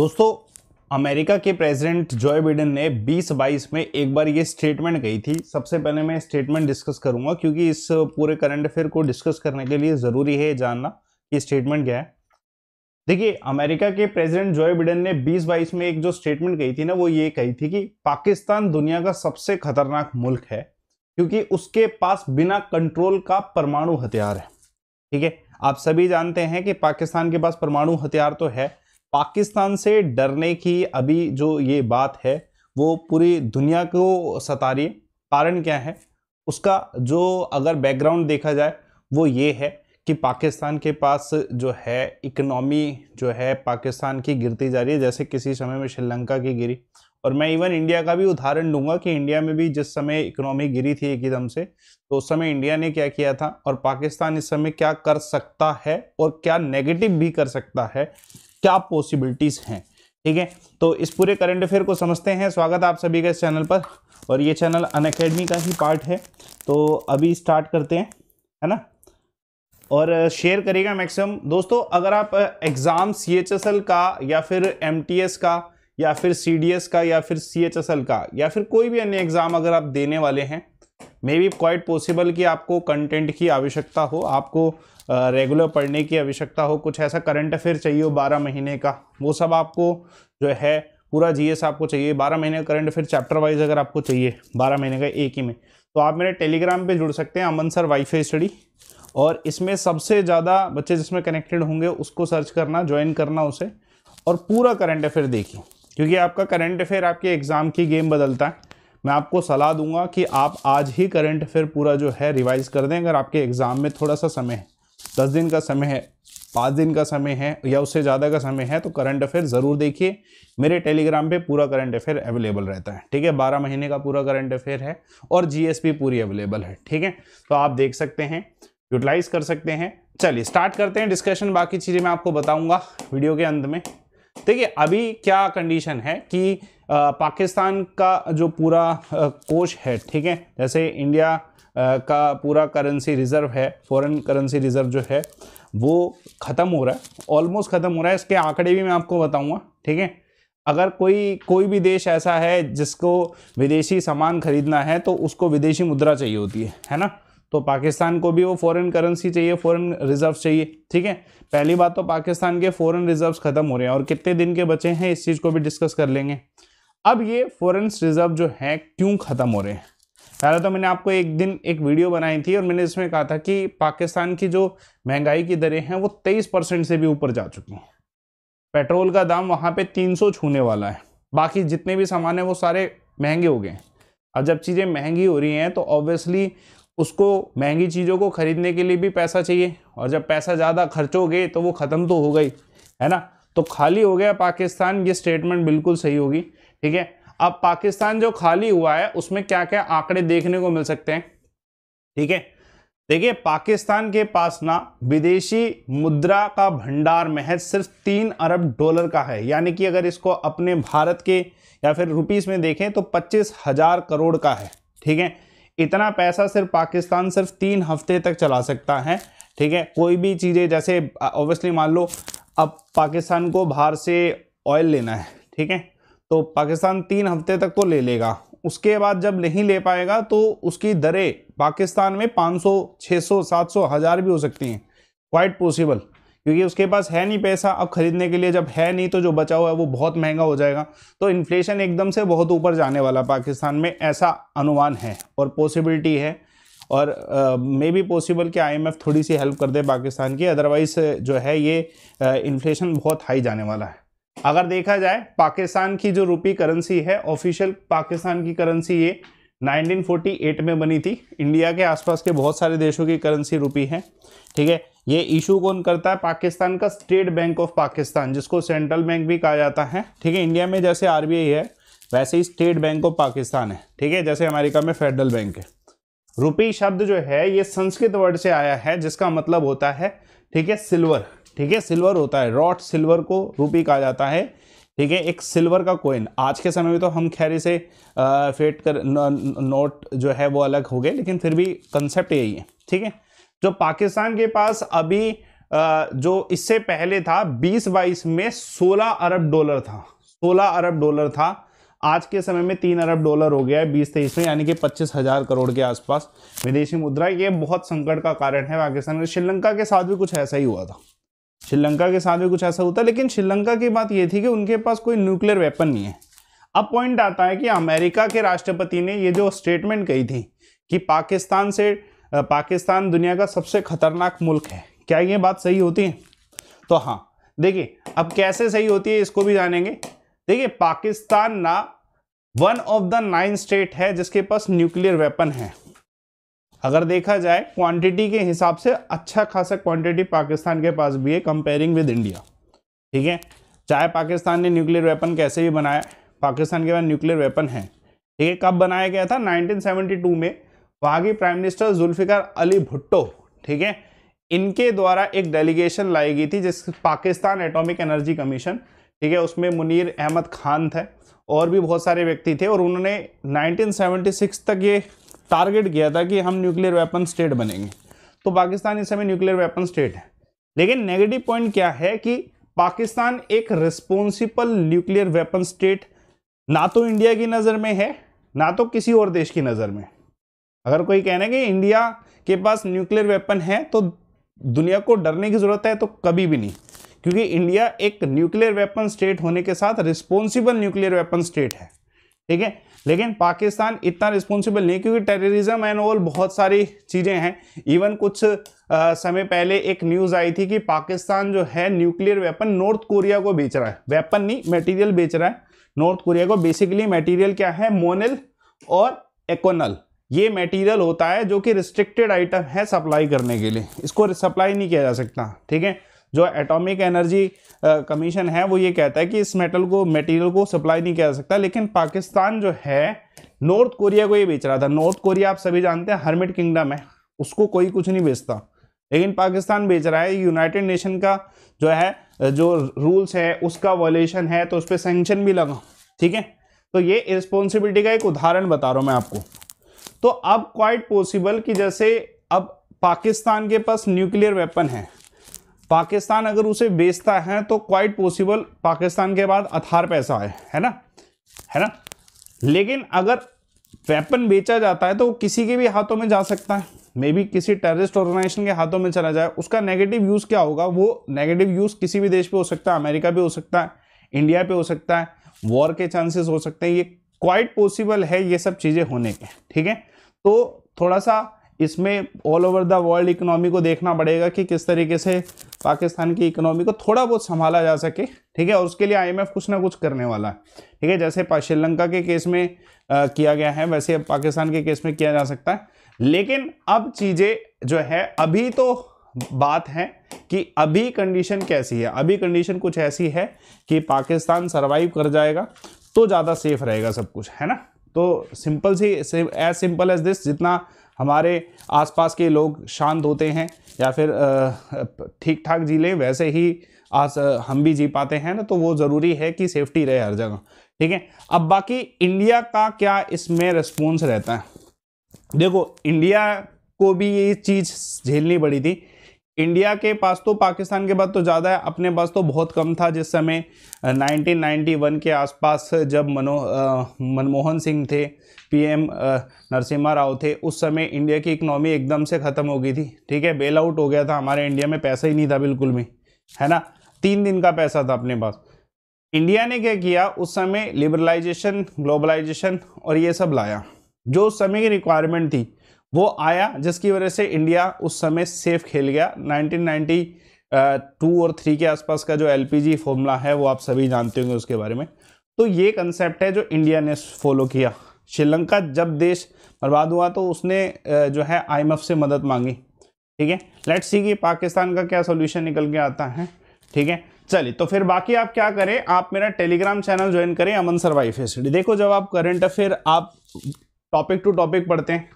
दोस्तों अमेरिका के president Joe Biden ने 2022 में एक बार ये स्टेटमेंट कही थी सबसे पहले मैं स्टेटमेंट डिस्कस करूंगा क्योंकि इस पूरे करंट अफेयर को डिस्कस करने के लिए ज़रूरी है जानना कि स्टेटमेंट क्या है देखिए अमेरिका के प्रेसिडेंट जॉय बिडेन ने 2022 में एक जो स्टेटमेंट कही थी ना वो ये कही थी कि पाकिस्तान दुनिया का सबसे खतरनाक मुल्क है क्योंकि उसके पास बिना कंट्रोल का परमाणु हथियार है ठीक है आप सभी जानते हैं कि पाकिस्तान के पास परमाणु हथियार तो है पाकिस्तान से डरने की अभी जो ये बात है वो पूरी दुनिया को सता रही है कारण क्या है उसका जो अगर बैकग्राउंड देखा जाए वो ये है कि पाकिस्तान के पास जो है इकनॉमी जो है पाकिस्तान की गिरती जा रही है जैसे किसी समय में श्रीलंका की गिरी और मैं इवन इंडिया का भी उदाहरण लूँगा कि इंडिया में भी जिस समय इकोनॉमी गिरी थी एकदम से तो उस समय इंडिया ने क्या किया था और पाकिस्तान इस समय क्या कर सकता है और क्या नेगेटिव भी कर सकता है क्या पॉसिबिलिटीज हैं ठीक है तो इस पूरे करंट अफेयर को समझते हैं स्वागत आप सभी का इस चैनल पर और ये चैनल अन का ही पार्ट है तो अभी स्टार्ट करते हैं है ना और शेयर करेगा मैक्सिमम दोस्तों अगर आप एग्ज़ाम सी का या फिर एम का या फिर सी का या फिर सी का या फिर कोई भी अन्य एग्ज़ाम अगर आप देने वाले हैं मे बी क्वाइट पॉसिबल कि आपको कंटेंट की आवश्यकता हो आपको रेगुलर पढ़ने की आवश्यकता हो कुछ ऐसा करंट अफेयर चाहिए हो बारह महीने का वो सब आपको जो है पूरा जीएस आपको चाहिए बारह महीने का करंट अफेयर चैप्टर वाइज अगर आपको चाहिए बारह महीने का एक ही में तो आप मेरे टेलीग्राम पे जुड़ सकते हैं अमन सर वाईफाई स्टडी और इसमें सबसे ज़्यादा बच्चे जिसमें कनेक्टेड होंगे उसको सर्च करना ज्वाइन करना उसे और पूरा करंट अफेयर देखिए क्योंकि आपका करंट अफेयर आपके एग्ज़ाम की गेम बदलता है मैं आपको सलाह दूंगा कि आप आज ही करंट अफेयर पूरा जो है रिवाइज कर दें अगर आपके एग्ज़ाम में थोड़ा सा समय है दस दिन का समय है पाँच दिन का समय है या उससे ज़्यादा का समय है तो करंट अफेयर ज़रूर देखिए मेरे टेलीग्राम पे पूरा करंट अफेयर अवेलेबल रहता है ठीक है बारह महीने का पूरा करंट अफेयर है और जी पूरी अवेलेबल है ठीक है तो आप देख सकते हैं यूटिलाइज कर सकते हैं चलिए स्टार्ट करते हैं डिस्कशन बाकी चीज़ें मैं आपको बताऊँगा वीडियो के अंत में देखिए अभी क्या कंडीशन है कि पाकिस्तान का जो पूरा कोष है ठीक है जैसे इंडिया का पूरा करेंसी रिज़र्व है फॉरेन करेंसी रिज़र्व जो है वो ख़त्म हो रहा है ऑलमोस्ट ख़त्म हो रहा है इसके आंकड़े भी मैं आपको बताऊंगा ठीक है अगर कोई कोई भी देश ऐसा है जिसको विदेशी सामान खरीदना है तो उसको विदेशी मुद्रा चाहिए होती है है ना तो पाकिस्तान को भी वो फॉरेन करेंसी चाहिए फॉरेन रिजर्व चाहिए ठीक है पहली बात तो पाकिस्तान के फॉरेन रिज़र्व ख़त्म हो रहे हैं और कितने दिन के बचे हैं इस चीज़ को भी डिस्कस कर लेंगे अब ये फॉरेंस रिजर्व जो है क्यों ख़त्म हो रहे हैं पहले तो मैंने आपको एक दिन एक वीडियो बनाई थी और मैंने इसमें कहा था कि पाकिस्तान की जो महंगाई की दरें हैं वो तेईस परसेंट से भी ऊपर जा चुकी हैं पेट्रोल का दाम वहाँ पे 300 छूने वाला है बाकी जितने भी सामान हैं वो सारे महंगे हो गए हैं अब जब चीज़ें महंगी हो रही हैं तो ऑब्वियसली उसको महंगी चीज़ों को ख़रीदने के लिए भी पैसा चाहिए और जब पैसा ज़्यादा खर्च हो तो वो ख़त्म तो हो गई है ना तो खाली हो गया पाकिस्तान ये स्टेटमेंट बिल्कुल सही होगी ठीक है अब पाकिस्तान जो खाली हुआ है उसमें क्या क्या आंकड़े देखने को मिल सकते हैं ठीक है देखिए पाकिस्तान के पास ना विदेशी मुद्रा का भंडार महज सिर्फ तीन अरब डॉलर का है यानी कि अगर इसको अपने भारत के या फिर रुपीस में देखें तो पच्चीस हजार करोड़ का है ठीक है इतना पैसा सिर्फ पाकिस्तान सिर्फ तीन हफ्ते तक चला सकता है ठीक है कोई भी चीज़ें जैसे ऑब्वियसली मान लो अब पाकिस्तान को बाहर से ऑयल लेना है ठीक है तो पाकिस्तान तीन हफ्ते तक तो ले लेगा उसके बाद जब नहीं ले पाएगा तो उसकी दरें पाकिस्तान में 500, 600, 700, हज़ार भी हो सकती हैं क्वाइट पॉसिबल क्योंकि उसके पास है नहीं पैसा अब खरीदने के लिए जब है नहीं तो जो बचा हुआ है वो बहुत महंगा हो जाएगा तो इन्फ्लेशन एकदम से बहुत ऊपर जाने वाला पाकिस्तान में ऐसा अनुमान है और पॉसिबिलिटी है और मे बी पॉसिबल कि आईएमएफ थोड़ी सी हेल्प कर दे पाकिस्तान की अदरवाइज़ जो है ये इन्फ्लेशन बहुत हाई जाने वाला है अगर देखा जाए पाकिस्तान की जो रुपी करेंसी है ऑफिशियल पाकिस्तान की करेंसी ये 1948 में बनी थी इंडिया के आसपास के बहुत सारे देशों की करेंसी रुपी है ठीक है ये इशू कौन करता है पाकिस्तान का स्टेट बैंक ऑफ पाकिस्तान जिसको सेंट्रल बैंक भी कहा जाता है ठीक है इंडिया में जैसे आर है वैसे ही स्टेट बैंक ऑफ पाकिस्तान है ठीक है जैसे अमेरिका में फेडरल बैंक है रुपी शब्द जो है ये संस्कृत वर्ड से आया है जिसका मतलब होता है ठीक है सिल्वर ठीक है सिल्वर होता है रॉट सिल्वर को रूपी कहा जाता है ठीक है एक सिल्वर का कोइन आज के समय में तो हम खैर से फेट कर नोट जो है वो अलग हो गए लेकिन फिर भी कंसेप्ट यही है ठीक है जो पाकिस्तान के पास अभी आ, जो इससे पहले था बीस बाईस में सोलह अरब डॉलर था सोलह अरब डॉलर था आज के समय में तीन अरब डॉलर हो गया है बीस तेईस में यानी कि पच्चीस हजार करोड़ के आसपास विदेशी मुद्रा ये बहुत संकट का कारण है पाकिस्तान में श्रीलंका के साथ भी कुछ ऐसा ही हुआ था श्रीलंका के साथ भी कुछ ऐसा होता लेकिन श्रीलंका की बात यह थी कि उनके पास कोई न्यूक्लियर वेपन नहीं है अब पॉइंट आता है कि अमेरिका के राष्ट्रपति ने ये जो स्टेटमेंट कही थी कि पाकिस्तान से पाकिस्तान दुनिया का सबसे खतरनाक मुल्क है क्या ये बात सही होती है तो हाँ देखिए अब कैसे सही होती है इसको भी जानेंगे देखिए पाकिस्तान ना one of the nine state है जिसके पास न्यूक्लियर वेपन है अगर देखा जाए क्वांटिटी के हिसाब से अच्छा खासा क्वांटिटी पाकिस्तान के पास भी है कंपेयरिंग विद इंडिया ठीक है चाहे पाकिस्तान ने न्यूक्लियर वेपन कैसे भी बनाया पाकिस्तान के पास न्यूक्लियर वेपन है ठीक है कब बनाया गया था 1972 में वहाँ की प्राइम मिनिस्टर जुल्फिकार अली भुट्टो ठीक है इनके द्वारा एक डेलीगेशन लाई गई थी जिस पाकिस्तान एटोमिक एनर्जी कमीशन ठीक है उसमें मुनीर अहमद खान थे और भी बहुत सारे व्यक्ति थे और उन्होंने 1976 तक ये टारगेट किया था कि हम न्यूक्लियर वेपन स्टेट बनेंगे तो पाकिस्तान इस समय न्यूक्लियर वेपन स्टेट है लेकिन नेगेटिव पॉइंट क्या है कि पाकिस्तान एक रिस्पॉन्सिबल न्यूक्लियर वेपन स्टेट ना तो इंडिया की नज़र में है ना तो किसी और देश की नज़र में अगर कोई कहना कि इंडिया के पास न्यूक्लियर वेपन है तो दुनिया को डरने की ज़रूरत है तो कभी भी नहीं क्योंकि इंडिया एक न्यूक्लियर वेपन स्टेट होने के साथ रिस्पॉन्सिबल न्यूक्लियर वेपन स्टेट है ठीक है लेकिन पाकिस्तान इतना रिस्पॉन्सिबल नहीं क्योंकि टेररिज्म एंड ऑल बहुत सारी चीज़ें हैं इवन कुछ आ, समय पहले एक न्यूज़ आई थी कि पाकिस्तान जो है न्यूक्लियर वेपन नॉर्थ कोरिया को बेच रहा है वेपन नहीं मटेरियल बेच रहा है नॉर्थ कोरिया को बेसिकली मटेरियल क्या है मोनल और एकोनल ये मटेरियल होता है जो कि रिस्ट्रिक्टेड आइटम है सप्लाई करने के लिए इसको सप्लाई नहीं किया जा सकता ठीक है जो एटॉमिक एनर्जी कमीशन है वो ये कहता है कि इस मेटल को मटेरियल को सप्लाई नहीं किया जा सकता लेकिन पाकिस्तान जो है नॉर्थ कोरिया को ये बेच रहा था नॉर्थ कोरिया आप सभी जानते हैं हर्मिट किंगडम है उसको कोई कुछ नहीं बेचता लेकिन पाकिस्तान बेच रहा है यूनाइटेड नेशन का जो है जो रूल्स है उसका वॉलेशन है तो उस पर सेंक्शन भी लगा ठीक है तो ये रिस्पॉन्सिबिलिटी का एक उदाहरण बता रहा हूँ मैं आपको तो अब क्वाइट पॉसिबल कि जैसे अब पाकिस्तान के पास न्यूक्लियर वेपन है पाकिस्तान अगर उसे बेचता है तो क्वाइट पॉसिबल पाकिस्तान के बाद अथार पैसा है है ना है ना लेकिन अगर वेपन बेचा जाता है तो वो किसी के भी हाथों में जा सकता है मे बी किसी टेररिस्ट ऑर्गेनाइजेशन के हाथों में चला जाए उसका नेगेटिव यूज़ क्या होगा वो नेगेटिव यूज़ किसी भी देश पे हो सकता है अमेरिका पे हो सकता है इंडिया पे हो सकता है वॉर के चांसेस हो सकते हैं ये क्वाइट पॉसिबल है ये सब चीज़ें होने के ठीक है तो थोड़ा सा इसमें all over the world economy को देखना पड़ेगा कि किस तरीके से पाकिस्तान की इकोनॉमी को थोड़ा बहुत संभाला जा सके ठीक है और उसके लिए आईएमएफ कुछ ना कुछ करने वाला है ठीक है जैसे श्रीलंका के केस में आ, किया गया है वैसे अब पाकिस्तान के केस में किया जा सकता है लेकिन अब चीज़ें जो है अभी तो बात है कि अभी कंडीशन कैसी है अभी कंडीशन कुछ ऐसी है कि पाकिस्तान सर्वाइव कर जाएगा तो ज़्यादा सेफ रहेगा सब कुछ है ना तो सिंपल सी एज सिंपल एज दिस जितना हमारे आसपास के लोग शांत होते हैं या फिर ठीक ठाक जी लें वैसे ही आज हम भी जी पाते हैं ना तो वो ज़रूरी है कि सेफ्टी रहे हर जगह ठीक है अब बाकी इंडिया का क्या इसमें रिस्पॉन्स रहता है देखो इंडिया को भी ये चीज़ झेलनी पड़ी थी इंडिया के पास तो पाकिस्तान के बाद तो ज़्यादा है अपने पास तो बहुत कम था जिस समय 1991 के आसपास जब मनो मनमोहन सिंह थे पीएम नरसिम्हा राव थे उस समय इंडिया की इकनॉमी एकदम से ख़त्म हो गई थी ठीक है बेल आउट हो गया था हमारे इंडिया में पैसा ही नहीं था बिल्कुल भी है ना तीन दिन का पैसा था अपने पास इंडिया ने क्या किया उस समय लिबरलाइजेशन ग्लोबलाइजेशन और ये सब लाया जो उस समय की रिक्वायरमेंट थी वो आया जिसकी वजह से इंडिया उस समय सेफ खेल गया 1990 टू और थ्री के आसपास का जो एलपीजी फॉर्मूला है वो आप सभी जानते होंगे उसके बारे में तो ये कंसेप्ट है जो इंडिया ने फॉलो किया श्रीलंका जब देश बर्बाद हुआ तो उसने जो है आईएमएफ से मदद मांगी ठीक है लेट्स सी कि पाकिस्तान का क्या सोल्यूशन निकल के आता है ठीक है चलिए तो फिर बाकी आप क्या करें आप मेरा टेलीग्राम चैनल ज्वाइन करें अमन सर्वाइफ फेसिडी देखो जब आप करंट अफेयर आप टॉपिक टू टॉपिक पढ़ते हैं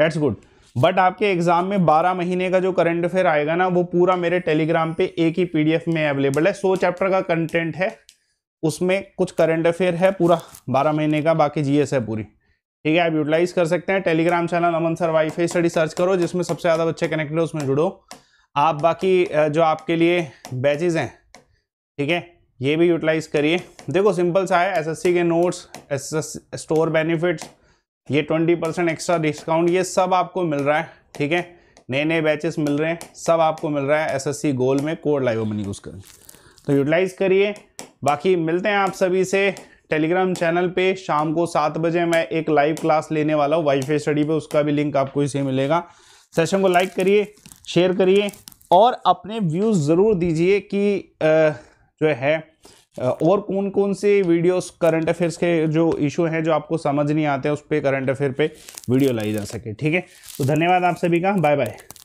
डेट्स गुड बट आपके एग्जाम में 12 महीने का जो करंट अफेयर आएगा ना वो पूरा मेरे टेलीग्राम पे एक ही पीडीएफ में अवेलेबल है सो चैप्टर का कंटेंट है उसमें कुछ करंट अफेयर है पूरा 12 महीने का बाकी जीएस है पूरी ठीक है आप यूटिलाइज कर सकते हैं Telegram channel Aman sir wifi study search करो जिसमें सबसे ज़्यादा बच्चे कनेक्टेड है उसमें जुड़ो आप बाकी जो आपके लिए बैचेज हैं ठीक है ये भी यूटिलाइज करिए देखो सिंपल सा है एसएससी के नोट्स एस स्टोर बेनिफिट्स ये ट्वेंटी परसेंट एक्स्ट्रा डिस्काउंट ये सब आपको मिल रहा है ठीक है नए नए बैचेस मिल रहे हैं सब आपको मिल रहा है एसएससी गोल में कोड लाइव मनी यूज़ करें तो यूटिलाइज करिए बाकी मिलते हैं आप सभी से टेलीग्राम चैनल पे शाम को सात बजे मैं एक लाइव क्लास लेने वाला हूँ वाईफाई स्टडी पे उसका भी लिंक आपको इसे मिलेगा सेशन को लाइक करिए शेयर करिए और अपने व्यूज़ ज़रूर दीजिए कि जो है और कौन कौन से वीडियोस करंट अफेयर्स के जो इशू हैं जो आपको समझ नहीं आते उस पर करंट अफेयर पे वीडियो लाई जा सके ठीक है तो धन्यवाद आप सभी का बाय बाय